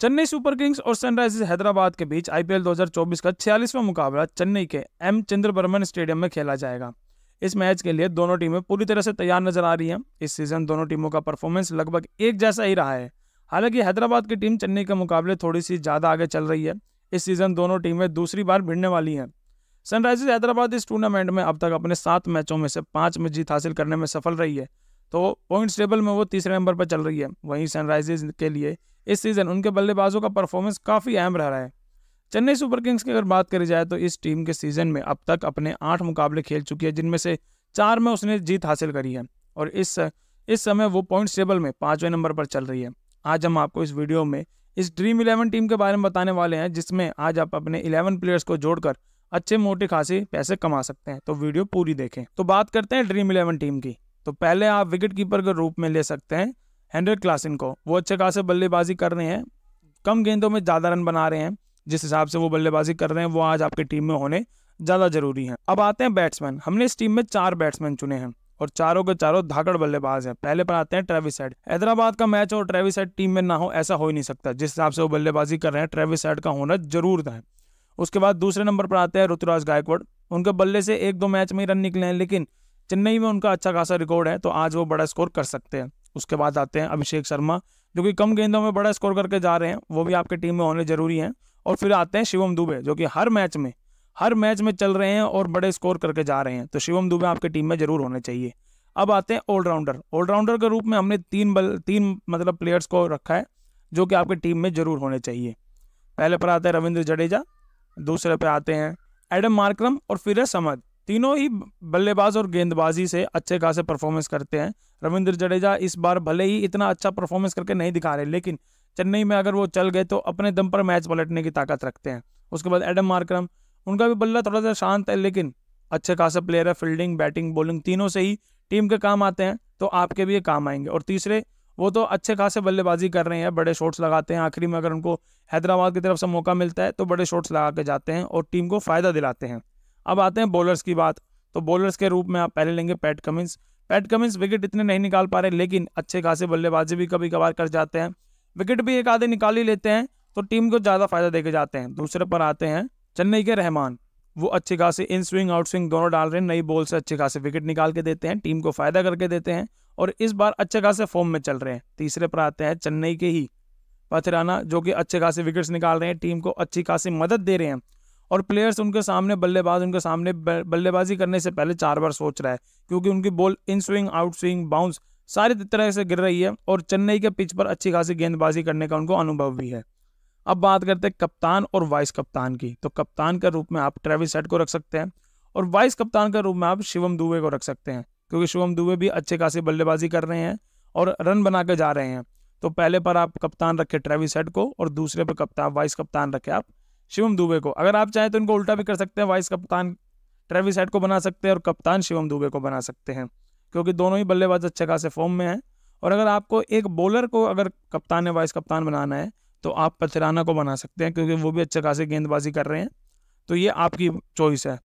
Chennai Super Kings और Sunrisers Hyderabad के बीच आईपीएल 2024 का छियालीसवां मुकाबला चेन्नई के एम चंद्रबर्मन स्टेडियम में खेला जाएगा इस मैच के लिए दोनों टीमें पूरी तरह से तैयार नजर आ रही हैं इस सीजन दोनों टीमों का परफॉर्मेंस लगभग एक जैसा ही रहा है हालांकि हैदराबाद की टीम चेन्नई के मुकाबले थोड़ी सी ज़्यादा आगे चल रही है इस सीज़न दोनों टीमें दूसरी बार भिड़ने वाली हैं सनराइजर्स हैदराबाद इस टूर्नामेंट में अब तक अपने सात मैचों में से पाँच में जीत हासिल करने में सफल रही है तो पॉइंट्स टेबल में वो तीसरे नंबर पर चल रही है वहीं सनराइजर्स के लिए इस सीज़न उनके बल्लेबाजों का परफॉर्मेंस काफ़ी अहम रह रहा है चेन्नई सुपर किंग्स की अगर बात करी जाए तो इस टीम के सीज़न में अब तक अपने आठ मुकाबले खेल चुकी है जिनमें से चार में उसने जीत हासिल करी है और इस इस समय वो पॉइंट्स टेबल में पाँचवें नंबर पर चल रही है आज हम आपको इस वीडियो में इस ड्रीम इलेवन टीम के बारे में बताने वाले हैं जिसमें आज आप अपने इलेवन प्लेयर्स को जोड़कर अच्छे मोटे खासे पैसे कमा सकते हैं तो वीडियो पूरी देखें तो बात करते हैं ड्रीम इलेवन टीम की तो पहले आप विकेट कीपर के रूप में ले सकते हैं हैंड्रेड क्लासिन को वो अच्छे खासे बल्लेबाजी कर रहे हैं कम गेंदों में ज़्यादा रन बना रहे हैं जिस हिसाब से वो बल्लेबाजी कर रहे हैं वो आज आपकी टीम में होने ज़्यादा जरूरी हैं अब आते हैं बैट्समैन हमने इस टीम में चार बैट्समैन चुने हैं और चारों के चारों धाकड़ बल्लेबाज हैं पहले पर आते हैं ट्रेविस हेड हैदराबाद का मैच और ट्रेविस हेड टीम में ना हो ऐसा हो ही नहीं सकता जिस हिसाब से वो बल्लेबाजी कर रहे हैं ट्रेविस हेड का होना जरूर है उसके बाद दूसरे नंबर पर आते हैं ऋतुराज गायकवाड़ उनके बल्ले से एक दो मैच में ही रन निकले हैं लेकिन चेन्नई में उनका अच्छा खासा रिकॉर्ड है तो आज वो बड़ा स्कोर कर सकते हैं उसके बाद आते हैं अभिषेक शर्मा जो कि कम गेंदों में बड़ा स्कोर करके जा रहे हैं वो भी आपके टीम में होने जरूरी हैं और फिर आते हैं शिवम दुबे जो कि हर मैच में हर मैच में चल रहे हैं और बड़े स्कोर करके जा रहे हैं तो शिवम दुबे आपकी टीम में जरूर होने चाहिए अब आते हैं ऑलराउंडर ऑलराउंडर के रूप में हमने तीन बल तीन मतलब प्लेयर्स को रखा है जो कि आपकी टीम में जरूर होने चाहिए पहले पर आते हैं रविंद्र जडेजा दूसरे पर आते हैं एडम मार्क्रम और फिर है समद तीनों ही बल्लेबाज और गेंदबाजी से अच्छे खासे परफॉर्मेंस करते हैं रविंद्र जडेजा इस बार भले ही इतना अच्छा परफॉर्मेंस करके नहीं दिखा रहे लेकिन चेन्नई में अगर वो चल गए तो अपने दम पर मैच पलटने की ताकत रखते हैं उसके बाद एडम मार्क्रम उनका भी बल्ला थोड़ा सा शांत है लेकिन अच्छे खासा प्लेयर है फील्डिंग बैटिंग बॉलिंग तीनों से ही टीम के काम आते हैं तो आपके भी ये काम आएंगे और तीसरे वो तो अच्छे खासे बल्लेबाजी कर रहे हैं बड़े शॉट्स लगाते हैं आखिरी में अगर उनको हैदराबाद की तरफ से मौका मिलता है तो बड़े शॉट्स लगा के जाते हैं और टीम को फ़ायदा दिलाते हैं अब आते हैं बॉलर्स की बात तो बॉलर्स के रूप में आप पहले लेंगे Pat Cummins Pat Cummins wicket इतने नहीं निकाल पा रहे लेकिन अच्छे खासे बल्लेबाजी भी कभी कभार कर जाते हैं विकेट भी एक आधे निकाल ही लेते हैं तो टीम को ज़्यादा फायदा देके जाते हैं दूसरे पर आते हैं चेन्नई के रहमान वो अच्छे खासे इन स्विंग आउट स्विंग दोनों डाल रहे हैं नई बॉल से अच्छे खासे विकेट निकाल के देते हैं टीम को फ़ायदा करके देते हैं और इस बार अच्छे खासे फॉर्म में चल रहे हैं तीसरे पर आते हैं चेन्नई के ही पथराना जो कि अच्छे खासे विकेट्स निकाल रहे हैं टीम को अच्छी खासी मदद दे रहे हैं और प्लेयर्स उनके सामने बल्लेबाज उनके सामने बल्लेबाजी करने से पहले चार बार सोच रहा है क्योंकि उनकी ball inswing outswing bounce सारी तरह से गिर रही है और चेन्नई के पिच पर अच्छी खासी गेंदबाजी करने का उनको अनुभव भी है अब बात करते हैं कप्तान और वाइस कप्तान की तो कप्तान के रूप में आप ट्रेविस सेट को रख सकते हैं और वाइस कप्तान के रूप में आप शिवम दुबे को रख सकते हैं क्योंकि शिवम दुबे भी अच्छे खासे बल्लेबाजी कर रहे हैं और रन बना जा रहे हैं तो पहले पर आप कप्तान रखे ट्रेविस सेट को और दूसरे पर कप्तान वाइस कप्तान रखे आप शिवम दुबे को अगर आप चाहें तो इनको उल्टा भी कर सकते हैं वाइस कप्तान ट्रेविस हेड को बना सकते हैं और कप्तान शिवम दुबे को बना सकते हैं क्योंकि दोनों ही बल्लेबाज अच्छे खासे फॉर्म में हैं और अगर आपको एक बॉलर को अगर कप्तान या वाइस कप्तान बनाना है तो आप पथराना को बना सकते हैं क्योंकि वो भी अच्छे खासे गेंदबाजी कर रहे हैं तो ये आपकी चॉइस है